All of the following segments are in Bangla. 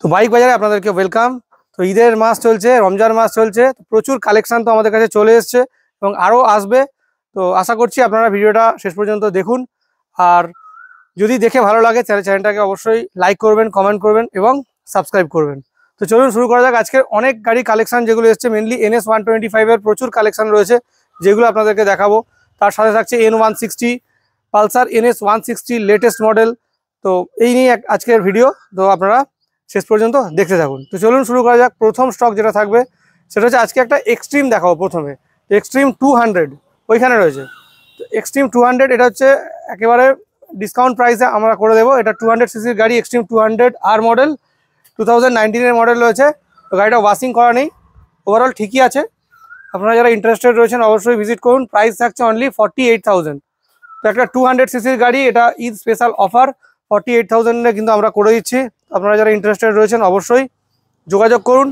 তো বাইক বাজারে আপনাদেরকে ওয়েলকাম তো ঈদের মাস চলছে রমজান মাস চলছে প্রচুর কালেকশান তো আমাদের কাছে চলে এসছে এবং আরও আসবে তো আশা করছি আপনারা ভিডিওটা শেষ পর্যন্ত দেখুন আর যদি দেখে ভালো লাগে তাহলে চ্যানেলটাকে অবশ্যই লাইক করবেন কমেন্ট করবেন এবং সাবস্ক্রাইব করবেন তো চলুন শুরু করা যাক আজকের অনেক গাড়ি কালেকশান যেগুলো এসছে মেনলি এনএস ওয়ান টোয়েন্টি ফাইভের প্রচুর কালেকশান রয়েছে যেগুলো আপনাদেরকে দেখাবো তার সাথে থাকছে N one sixty Pulsar NS one sixty latest model তো এই নিয়ে আজকের ভিডিও তো আপনারা শেষ পর্যন্ত দেখতে থাকুন তো চলুন শুরু করা যাক প্রথম স্টক যেটা থাকবে সেটা হচ্ছে আজকে একটা এক্সট্রিম দেখাবো প্রথমে এক্সট্রিম টু হান্ড্রেড ওইখানে রয়েছে তো এক্সট্রিম টু হান্ড্রেড এটা হচ্ছে একেবারে ডিসকাউন্ট প্রাইসে আমরা করে দেবো এটা টু হান্ড্রেড সিসির গাড়ি Xtreme two hundred R model two thousand নাইনটিনের মডেল রয়েছে তো গাড়িটা ওয়াশিং করা নেই ওভারঅল ঠিকই আছে আপনারা যারা ইন্টারেস্টেড রয়েছেন অবশ্যই ভিজিট করুন প্রাইস থাকছে অনলি ফর্টি এইট থাউজেন্ড তো একটা টু হান্ড্রেড সিসির গাড়ি এটা Eid special offer forty eight থাউজেন্ডে কিন্তু আমরা করে দিচ্ছি আপনারা যারা ইন্টারেস্টেড রয়েছেন অবশ্যই যোগাযোগ করুন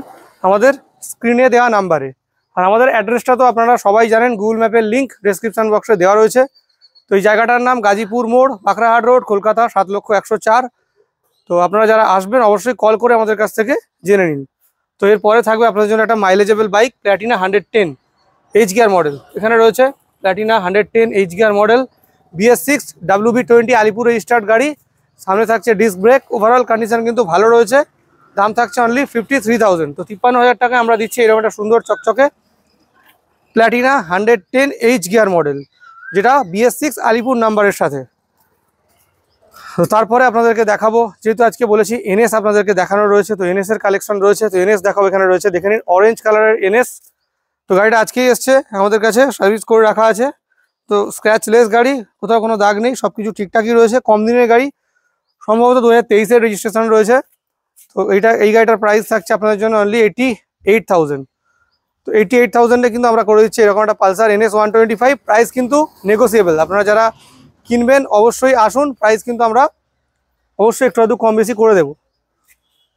আমাদের স্ক্রিনে দেওয়া নাম্বারে আর আমাদের অ্যাড্রেসটা তো আপনারা সবাই জানেন গুগল ম্যাপের লিঙ্ক ডিসক্রিপশান বক্সে দেওয়া রয়েছে তো এই জায়গাটার নাম গাজীপুর মোড় বাঁকড়াহাট রোড কলকাতা সাত লক্ষ একশো চার তো আপনারা যারা আসবেন অবশ্যই কল করে আমাদের কাছ থেকে জেনে নিন তো এরপরে থাকবে আপনাদের জন্য একটা মাইলেজেবল bike Platina hundred ten H gear model এখানে রয়েছে Platina hundred ten H gear model BS six WB twenty Alipore registered গাড়ি সামনে থাকছে ডিস্ক ব্রেক ওভারঅল কন্ডিশন কিন্তু ভালো রয়েছে দাম থাকছে অনলি ফিফটি থ্রি থাউজেন্ড তো তিপ্পান্ন হাজার টাকায় আমরা দিচ্ছি এরকম একটা সুন্দর চকচকে Platina hundred ten H gear model যেটা বিএস সিক্স আলিপুর নাম্বারের সাথে তো তারপরে আপনাদেরকে দেখাবো যেহেতু আজকে বলেছি এনএস আপনাদেরকে দেখানো রয়েছে তো এনএস এর কালেকশন রয়েছে তো এনএস দেখাবো এখানে রয়েছে দেখে নিন অরেঞ্জ কালারের এনএস তো গাড়িটা আজকেই এসছে আমাদের কাছে সার্ভিস করে রাখা আছে তো স্ক্র্যাচলেস গাড়ি কোথাও কোনো দাগ নেই সব কিছু ঠিকঠাকই রয়েছে কম দিনের গাড়ি সম্ভবত দু হাজার তেইশের রেজিস্ট্রেশন রয়েছে তো এইটা এই গাড়িটার প্রাইস থাকছে আপনাদের জন্য অনলি এইটি এইট থাউজেন্ড তো এইটি এইট থাউজেন্ডে কিন্তু আমরা করে দিচ্ছি এরকম একটা Pulsar NS one twenty five price কিন্তু নেগোসিয়েবল আপনারা যারা কিনবেন অবশ্যই আসুন প্রাইস কিন্তু আমরা অবশ্যই একটু আধটু কম বেশি করে দেব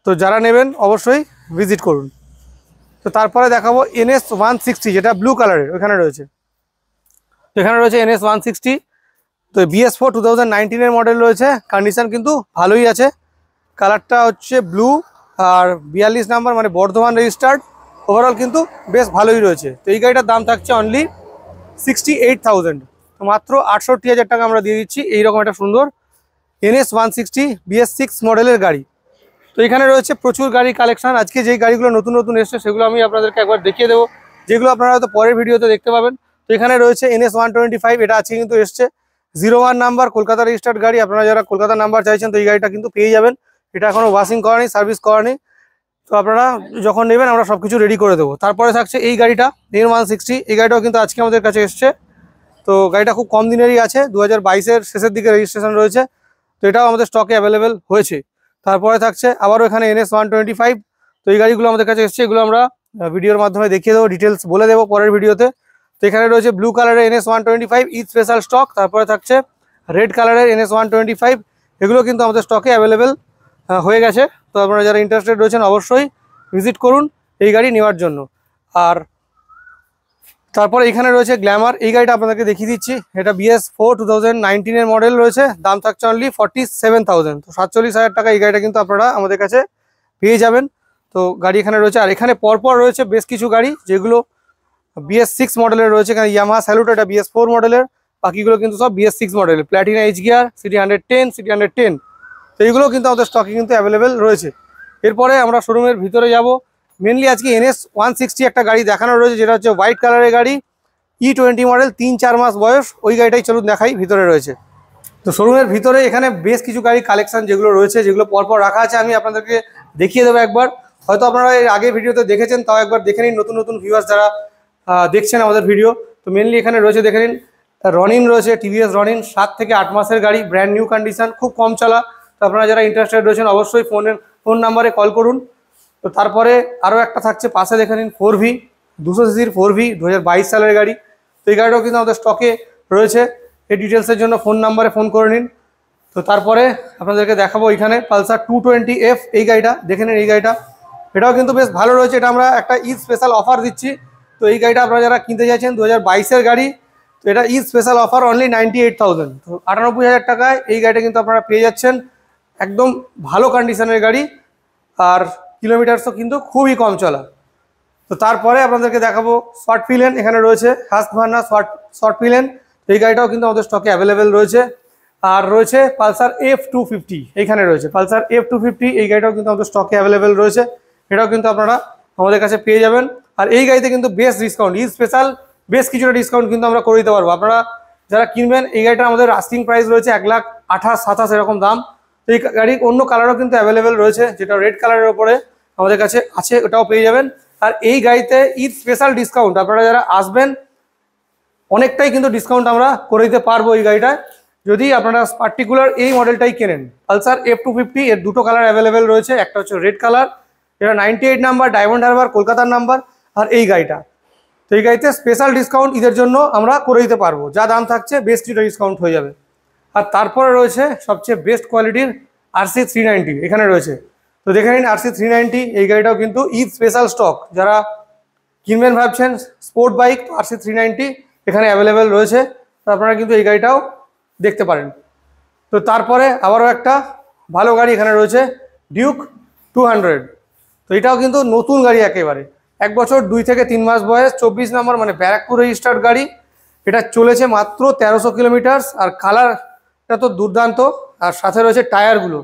তো যারা নেবেন অবশ্যই ভিজিট করুন তো তারপরে দেখাবো এনএস ওয়ান সিক্সটি যেটা ব্লু কালারের ওইখানে রয়েছে এখানে রয়েছে এনএস ওয়ান সিক্সটি তো বিএস ফোর টু থাউজেন্ড নাইনটিনের মডেল রয়েছে কন্ডিশান কিন্তু ভালোই আছে কালারটা হচ্ছে ব্লু আর বিয়াল্লিশ নাম্বার মানে বর্ধমান রেজিস্টার্ড ওভারঅল কিন্তু বেশ ভালোই রয়েছে তো এই গাড়িটার দাম থাকছে অনলি সিক্সটি এইট থাউজেন্ড মাত্র আটষট্টি হাজার টাকা আমরা দিয়ে দিচ্ছি এইরকম একটা সুন্দর NS one sixty BS six মডেলের গাড়ি তো এখানে রয়েছে প্রচুর গাড়ি কালেকশান আজকে যেই গাড়িগুলো নতুন নতুন এসছে সেগুলো আমি আপনাদেরকে একবার দেখিয়ে দেবো যেগুলো আপনারা হয়তো পরের ভিডিওতে দেখতে পাবেন তো এখানে রয়েছে এনএস ওয়ান টোয়েন্টি ফাইভ এটা আজকে কিন্তু এসছে zero one number Kolkata registered গাড়ি আপনারা যারা কলকাতা নাম্বার চাইছেন তো এই গাড়িটা কিন্তু পেয়ে যাবেন এটা এখনও ওয়াশিং করা নেই সার্ভিস করা নেই তো আপনারা যখন নেবেন আমরা সব কিছু রেডি করে দেবো তারপরে থাকছে এই গাড়িটা নিন ওয়ান সিক্সটি এই গাড়িটাও কিন্তু আজকে আমাদের কাছে এসছে তো গাড়িটা খুব কম দিনেরই আছে দু হাজার বাইশের শেষের দিকে রেজিস্ট্রেশন রয়েছে তো এটাও আমাদের স্টকে অ্যাভেলেবেল হয়েছে তারপরে থাকছে আবারও এখানে এনএস ওয়ান টোয়েন্টি ফাইভ তো এই গাড়িগুলো আমাদের কাছে এসছে এগুলো আমরা ভিডিওর মাধ্যমে দেখিয়ে দেবো ডিটেলস বলে দেবো পরের ভিডিওতে তো এখানে রয়েছে ব্লু কালারের NS one twenty five Eid special stock তারপরে থাকছে রেড কালারের এনএস ওয়ান টোয়েন্টি ফাইভ এগুলো কিন্তু আমাদের স্টকে অ্যাভেলেবেল হয়ে গেছে তো আপনারা যারা ইন্টারেস্টেড রয়েছেন অবশ্যই ভিজিট করুন এই গাড়ি নেওয়ার জন্য আর তারপরে এখানে রয়েছে গ্ল্যামার এই গাড়িটা আপনাদেরকে দেখিয়ে দিচ্ছি এটা BS four two thousand model রয়েছে দাম থাকছে অনলি ফর্টি সেভেন থাউজেন্ড তো সাতচল্লিশ হাজার টাকা এই গাড়িটা কিন্তু আপনারা আমাদের কাছে পেয়ে যাবেন তো গাড়ি এখানে রয়েছে আর এখানে পরপর রয়েছে বেশ কিছু গাড়ি যেগুলো বিএস সিক্স মডেলের রয়েছে এখানে ইয়ামা স্যালুট এটা বিএস ফোর মডেলের বাকিগুলো কিন্তু সব বিএস সিক্স মডেলের Platina H gear CT hundred ten CT hundred ten তো এইগুলো কিন্তু আমাদের স্টকে কিন্তু অ্যাভেলেবেল রয়েছে এরপরে আমরা শোরুমের ভিতরে যাব মেনলি আজকে এনএস ওয়ান সিক্সটি একটা গাড়ি দেখানো রয়েছে যেটা হচ্ছে হোয়াইট কালারের গাড়ি ই টোয়েন্টি মডেল তিন চার মাস বয়স ওই গাড়িটাই চলুন দেখাই ভিতরে রয়েছে তো শোরুমের ভিতরে এখানে বেশ কিছু গাড়ি কালেকশন যেগুলো রয়েছে যেগুলো পরপর রাখা আছে আমি আপনাদেরকে দেখিয়ে দেবো একবার হয়তো আপনারা এর আগে ভিডিওতে দেখেছেন তাও একবার দেখে নিন নতুন নতুন ভিউয়ার্স যারা দেখছেন আমাদের ভিডিও তো মেনলি এখানে রয়েছে দেখে নিন রনিন রয়েছে টিভিএস রনিন সাত থেকে আট মাসের গাড়ি ব্র্যান্ড নিউ কন্ডিশন খুব কম চলা তো আপনারা যারা ইন্টারেস্টেড রয়েছেন অবশ্যই ফোনের ফোন নাম্বারে কল করুন তো তারপরে আরও একটা থাকছে পাশে দেখে নিন ফোর ভি দুশো সিসির ফোর ভি দু সালের গাড়ি তো এই গাড়িটাও কিন্তু আমাদের স্টকে রয়েছে এই ডিটেলসের জন্য ফোন নাম্বারে ফোন করে নিন তো তারপরে আপনাদেরকে দেখাবো এখানে পালসার টু টোয়েন্টি এফ এই গাড়িটা দেখে নিন এই গাড়িটা এটাও কিন্তু বেশ ভালো রয়েছে এটা আমরা একটা ঈদ স্পেশাল অফার দিচ্ছি তো এই গাড়িটা আপনারা যারা কিনতে চাইছেন দু হাজার গাড়ি তো এটা ই special offer only ninety eight thousand তো আটানব্বই হাজার টাকায় এই গাড়িটা কিন্তু আপনারা পেয়ে যাচ্ছেন একদম ভালো কন্ডিশনের গাড়ি আর কিলোমিটারসও কিন্তু খুবই কম চলা তো তারপরে আপনাদেরকে দেখাবো শর্ট ফিলেন এখানে রয়েছে হাস্ক ভান্না শর্ট শর্ট ফিলেন এই গাড়িটাও কিন্তু আমাদের স্টকে অ্যাভেলেবেল রয়েছে আর রয়েছে পালসার এফ টু ফিফটি এইখানে রয়েছে পালসার এফ টু ফিফটি এই গাড়িটাও কিন্তু আমাদের স্টকে অ্যাভেলেবেল রয়েছে এটাও কিন্তু আপনারা আমাদের কাছে পেয়ে যাবেন আর এই গাড়িতে কিন্তু বেস্ট ডিসকাউন্ট ইজ স্পেশাল বেশ কিছুটা ডিসকাউন্ট কিন্তু আমরা করে দিতে পারবো আপনারা যারা কিনবেন এই গাড়িটা আমাদের রাস্টিং প্রাইস রয়েছে এক লাখ আঠাশ সাতাশ এরকম দাম এই গাড়ি অন্য কালারও কিন্তু অ্যাভেলেবেল রয়েছে যেটা রেড কালারের ওপরে আমাদের কাছে আছে ওটাও পেয়ে যাবেন আর এই গাড়িতে ঈদ স্পেশাল ডিসকাউন্ট আপনারা যারা আসবেন অনেকটাই কিন্তু ডিসকাউন্ট আমরা করে দিতে পারবো এই গাড়িটায় যদি আপনারা পার্টিকুলার এই মডেলটাই কেনেন পালসার এফ টু ফিফটি এর দুটো কালার অ্যাভেলেবেল রয়েছে একটা হচ্ছে রেড কালার এটা ninety eight number Diamond Harbour কলকাতার নাম্বার আর এই গাড়িটা তো এই গাড়িতে স্পেশাল ডিসকাউন্ট ঈদের জন্য আমরা করে দিতে পারবো যা দাম থাকছে বেস্ট কিছুটা ডিসকাউন্ট হয়ে যাবে আর তারপরে রয়েছে সবচেয়ে বেস্ট কোয়ালিটির আরসি থ্রি নাইনটি এখানে রয়েছে তো দেখে নিন আরসি থ্রি নাইনটি এই গাড়িটাও কিন্তু ঈদ স্পেশাল স্টক যারা কিনবেন ভাবছেন স্পোর্ট বাইক তো আরসি থ্রি নাইনটি এখানে অ্যাভেলেবেল রয়েছে তো আপনারা কিন্তু এই গাড়িটাও দেখতে পারেন তো তারপরে আবারও একটা ভালো গাড়ি এখানে রয়েছে ডিউক টু হান্ড্রেড তো এটাও কিন্তু নতুন গাড়ি একেবারে এক বছর দুই থেকে তিন মাস বয়স চব্বিশ নম্বর মানে ব্যারাকপুর রেজিস্টার্ড গাড়ি এটা চলেছে মাত্র তেরোশো কিলোমিটার আর কালারটা তো দুর্দান্ত আর সাথে রয়েছে টায়ারগুলো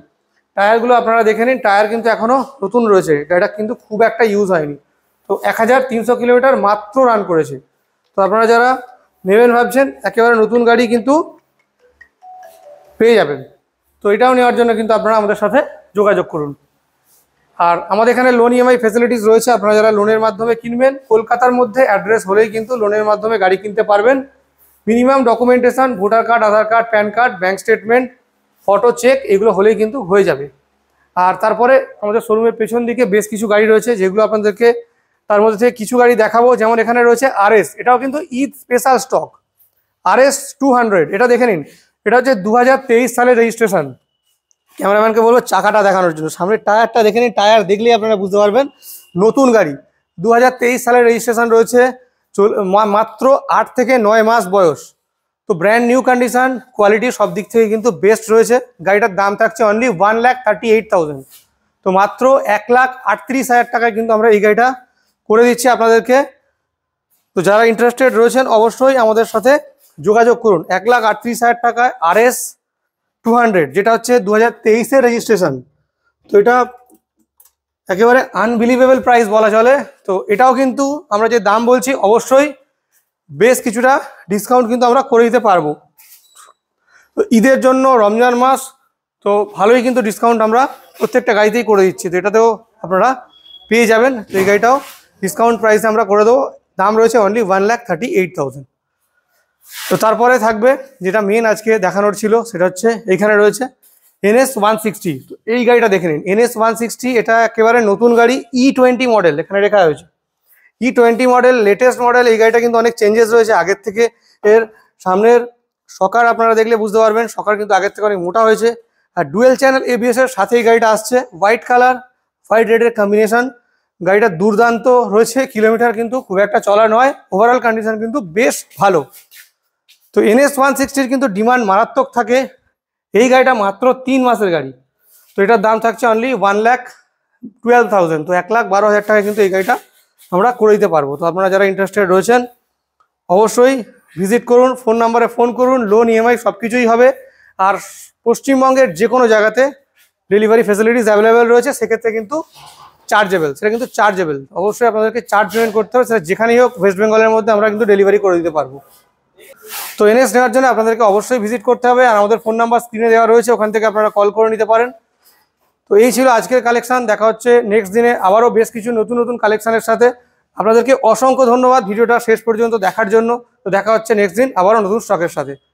টায়ারগুলো আপনারা দেখে নিন টায়ার কিন্তু এখনও নতুন রয়েছে এটা কিন্তু খুব একটা ইউজ হয়নি তো এক কিলোমিটার মাত্র রান করেছে তো আপনারা যারা নেবেন ভাবছেন একেবারে নতুন গাড়ি কিন্তু পেয়ে যাবেন তো এটাও নেওয়ার জন্য কিন্তু আপনারা আমাদের সাথে যোগাযোগ করুন আর আমাদের এখানে লোন ইএমআই ফেসিলিটিস রয়েছে আপনারা যারা লোনের মাধ্যমে কিনবেন কলকাতার মধ্যে অ্যাড্রেস হলেই কিন্তু লোনের মাধ্যমে গাড়ি কিনতে পারবেন minimum documentation voter card Aadhaar card PAN card bank statement photo cheque এগুলো হলেই কিন্তু হয়ে যাবে আর তারপরে আমাদের শোরুমের পেছন দিকে বেশ কিছু গাড়ি রয়েছে যেগুলো আপনাদেরকে তার মধ্যে থেকে কিছু গাড়ি দেখাবো যেমন এখানে রয়েছে আরএস এটাও কিন্তু Eid special stock RS two hundred এটা দেখে নিন এটা হচ্ছে দু সালের রেজিস্ট্রেশন ক্যামেরাম্যানকে বলবো চাকাটা দেখানোর জন্য সামনের টায়ারটা দেখে নিন টায়ার দেখলেই আপনারা বুঝতে পারবেন নতুন গাড়ি দু সালে রেজিস্ট্রেশন রয়েছে মাত্র আট থেকে নয় মাস বয়স তো ব্র্যান্ড নিউ কন্ডিশন কোয়ালিটি সব দিক থেকে কিন্তু বেস্ট রয়েছে গাড়িটার দাম থাকছে only one lakh thirty eight thousand তো মাত্র এক লাখ আটত্রিশ হাজার টাকায় কিন্তু আমরা এই গাড়িটা করে দিচ্ছি আপনাদেরকে তো যারা ইন্টারেস্টেড রয়েছেন অবশ্যই আমাদের সাথে যোগাযোগ করুন এক লাখ আটত্রিশ হাজার টাকায় আর এস টু হান্ড্রেড যেটা হচ্ছে দু হাজার রেজিস্ট্রেশন তো এটা একেবারে আনবিলিভেবল প্রাইস বলা চলে তো এটাও কিন্তু আমরা যে দাম বলছি অবশ্যই বেশ কিছুটা ডিসকাউন্ট কিন্তু আমরা করে দিতে পারবো তো ঈদের জন্য রমজান মাস তো ভালোই কিন্তু ডিসকাউন্ট আমরা প্রত্যেকটা গাড়িতেই করে দিচ্ছি তো এটাতেও আপনারা পেয়ে যাবেন তো এই গাড়িটাও ডিসকাউন্ট প্রাইসে আমরা করে দেবো দাম রয়েছে only one lakh thirty eight thousand তো তারপরে থাকবে যেটা মেন আজকে দেখানোর ছিল সেটা হচ্ছে এখানে রয়েছে এনএস ওয়ান সিক্সটি তো এই গাড়িটা দেখে নিন এনএস ওয়ান সিক্সটি এটা একেবারে নতুন গাড়ি ই টোয়েন্টি মডেল এখানে রেখা হয়েছে E twenty model latest model এই গাড়িটা কিন্তু অনেক চেঞ্জেস রয়েছে আগের থেকে এর সামনের সকার আপনারা দেখলে বুঝতে পারবেন সকার কিন্তু আগের থেকে অনেক মোটা হয়েছে আর ডুয়েল চ্যানেল এবিএস এর সাথে এই গাড়িটা আসছে হোয়াইট কালার হোয়াইট রেডের কম্বিনেশন গাড়িটা দুর্দান্ত রয়েছে কিলোমিটার কিন্তু খুব একটা চলা নয় ওভারঅল কন্ডিশন কিন্তু বেশ ভালো তো এনএস ওয়ান সিক্সটির কিন্তু ডিমান্ড মারাত্মক থাকে এই গাড়িটা মাত্র তিন মাসের গাড়ি তো এটার দাম থাকছে only one lakh twelve thousand তো এক লাখ বারো হাজার টাকায় কিন্তু এই গাড়িটা আমরা করে দিতে পারবো তো আপনারা যারা ইন্টারেস্টেড রয়েছেন অবশ্যই ভিজিট করুন ফোন নাম্বারে ফোন করুন লোন ইএমআই e সব কিছুই হবে আর পশ্চিমবঙ্গের যে কোনো জায়গাতে ডেলিভারি ফেসিলিটিস অ্যাভেলেবেল রয়েছে সেক্ষেত্রে কিন্তু চার্জেবেল সেটা কিন্তু চার্জেবেল অবশ্যই আপনাদেরকে চার্জ পেমেন্ট করতে হবে সেটা যেখানেই হোক ওয়েস্ট বেঙ্গলের মধ্যে আমরা কিন্তু ডেলিভারি করে দিতে পারবো তো এনএস নেওয়ার জন্য আপনাদেরকে অবশ্যই ভিজিট করতে হবে আর আমাদের ফোন নাম্বার স্ক্রিনে দেওয়া রয়েছে ওখান থেকে আপনারা কল করে নিতে পারেন তো এই ছিল আজকের কালেকশান দেখা হচ্ছে নেক্সট দিনে আবারও বেশ কিছু নতুন নতুন কালেকশানের সাথে আপনাদেরকে অসংখ্য ধন্যবাদ ভিডিওটা শেষ পর্যন্ত দেখার জন্য তো দেখা হচ্ছে নেক্সট দিন আবারও নতুন স্টকের সাথে